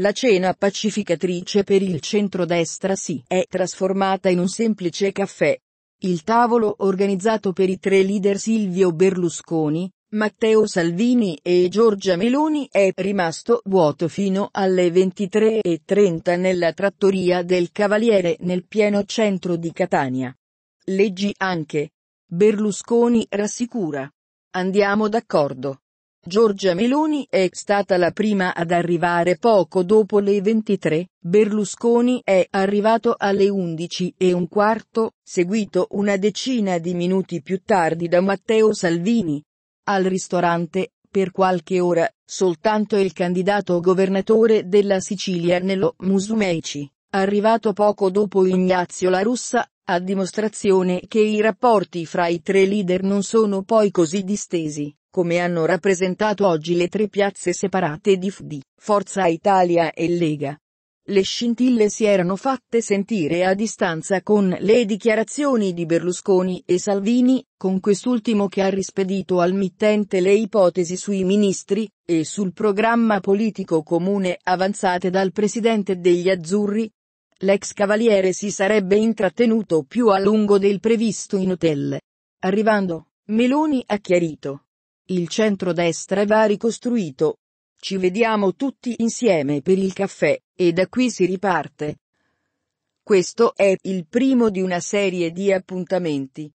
La cena pacificatrice per il centrodestra si è trasformata in un semplice caffè. Il tavolo organizzato per i tre leader Silvio Berlusconi, Matteo Salvini e Giorgia Meloni è rimasto vuoto fino alle 23.30 nella trattoria del Cavaliere nel pieno centro di Catania. Leggi anche. Berlusconi rassicura. Andiamo d'accordo. Giorgia Meloni è stata la prima ad arrivare poco dopo le 23, Berlusconi è arrivato alle 11 e un quarto, seguito una decina di minuti più tardi da Matteo Salvini. Al ristorante, per qualche ora, soltanto il candidato governatore della Sicilia Nello Musumeci, arrivato poco dopo Ignazio La Russa, a dimostrazione che i rapporti fra i tre leader non sono poi così distesi, come hanno rappresentato oggi le tre piazze separate di FD, Forza Italia e Lega. Le scintille si erano fatte sentire a distanza con le dichiarazioni di Berlusconi e Salvini, con quest'ultimo che ha rispedito al mittente le ipotesi sui ministri, e sul programma politico comune avanzate dal presidente degli Azzurri, L'ex cavaliere si sarebbe intrattenuto più a lungo del previsto in hotel. Arrivando, Meloni ha chiarito. Il centro-destra va ricostruito. Ci vediamo tutti insieme per il caffè, e da qui si riparte. Questo è il primo di una serie di appuntamenti.